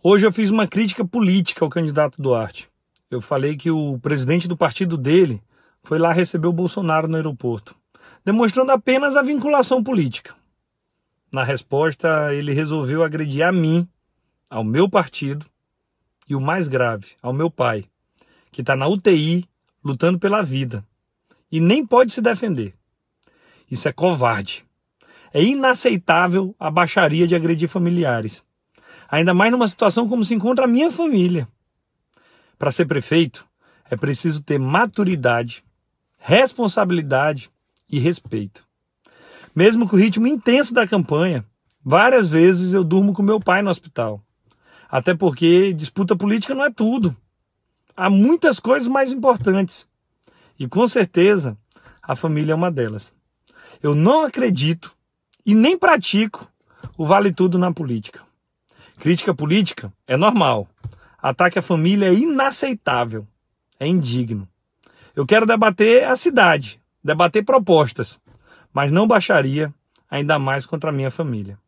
Hoje eu fiz uma crítica política ao candidato Duarte. Eu falei que o presidente do partido dele foi lá receber o Bolsonaro no aeroporto, demonstrando apenas a vinculação política. Na resposta, ele resolveu agredir a mim, ao meu partido e o mais grave, ao meu pai, que está na UTI lutando pela vida e nem pode se defender. Isso é covarde. É inaceitável a baixaria de agredir familiares. Ainda mais numa situação como se encontra a minha família. Para ser prefeito, é preciso ter maturidade, responsabilidade e respeito. Mesmo com o ritmo intenso da campanha, várias vezes eu durmo com meu pai no hospital. Até porque disputa política não é tudo. Há muitas coisas mais importantes. E com certeza, a família é uma delas. Eu não acredito e nem pratico o vale tudo na política. Crítica política é normal. Ataque à família é inaceitável. É indigno. Eu quero debater a cidade, debater propostas, mas não baixaria, ainda mais contra a minha família.